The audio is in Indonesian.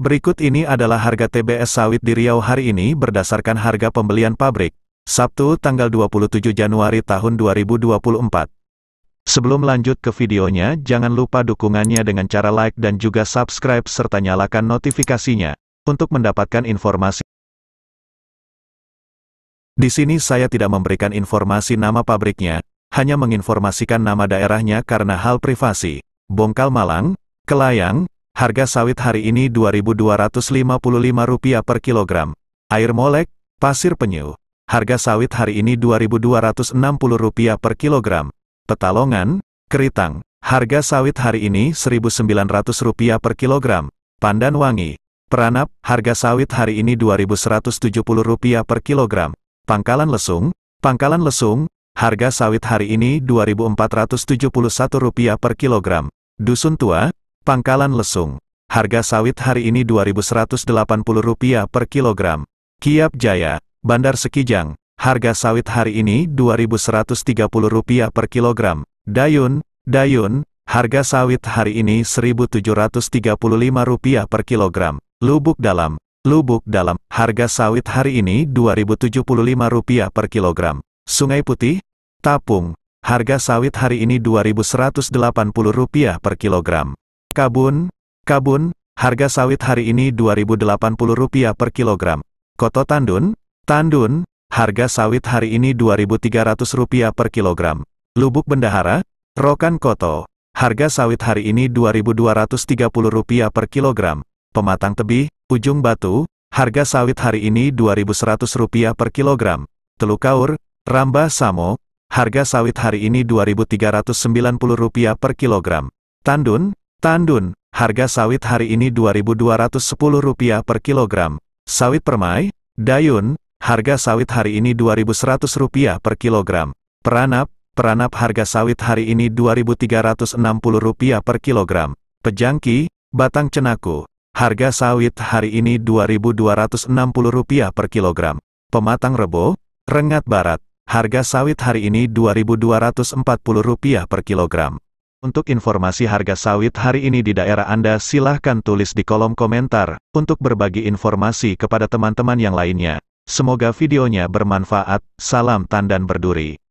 Berikut ini adalah harga TBS sawit di Riau hari ini berdasarkan harga pembelian pabrik, Sabtu tanggal 27 Januari tahun 2024. Sebelum lanjut ke videonya, jangan lupa dukungannya dengan cara like dan juga subscribe serta nyalakan notifikasinya, untuk mendapatkan informasi. Di sini saya tidak memberikan informasi nama pabriknya, hanya menginformasikan nama daerahnya karena hal privasi. Bongkal Malang, Kelayang, harga sawit hari ini Rp2.255 per kilogram. Air molek, pasir penyu, harga sawit hari ini Rp2.260 per kilogram. Petalongan, Keritang, harga sawit hari ini Rp1.900 per kilogram. Pandan wangi, peranap, harga sawit hari ini Rp2.170 per kilogram. Pangkalan Lesung, Pangkalan Lesung, harga sawit hari ini Rp2.471 per kilogram. Dusun Tua, Pangkalan Lesung, harga sawit hari ini Rp2.180 per kilogram. Kiap Jaya, Bandar Sekijang, harga sawit hari ini Rp2.130 per kilogram. Dayun, Dayun, harga sawit hari ini Rp1.735 per kilogram. Lubuk Dalam, Lubuk dalam, harga sawit hari ini Rp2.075 per kilogram. Sungai Putih, Tapung, harga sawit hari ini Rp2.180 per kilogram. Kabun, Kabun, harga sawit hari ini Rp2.080 per kilogram. Koto Tandun, Tandun, harga sawit hari ini Rp2.300 per kilogram. Lubuk Bendahara, Rokan Koto, harga sawit hari ini Rp2.230 per kilogram pematang tebi, ujung batu, harga sawit hari ini Rp2.100 per kilogram. Teluk Kaur, Ramba Samo, harga sawit hari ini Rp2.390 per kilogram. Tandun, Tandun, harga sawit hari ini Rp2.210 per kilogram. Sawit permai, Dayun, harga sawit hari ini Rp2.100 per kilogram. Peranap, peranap harga sawit hari ini Rp2.360 per kilogram. Pejangki, batang cenaku, Harga sawit hari ini Rp2.260 per kilogram. Pematang Rebo, Rengat Barat, harga sawit hari ini Rp2.240 per kilogram. Untuk informasi harga sawit hari ini di daerah Anda silahkan tulis di kolom komentar, untuk berbagi informasi kepada teman-teman yang lainnya. Semoga videonya bermanfaat, salam tandan berduri.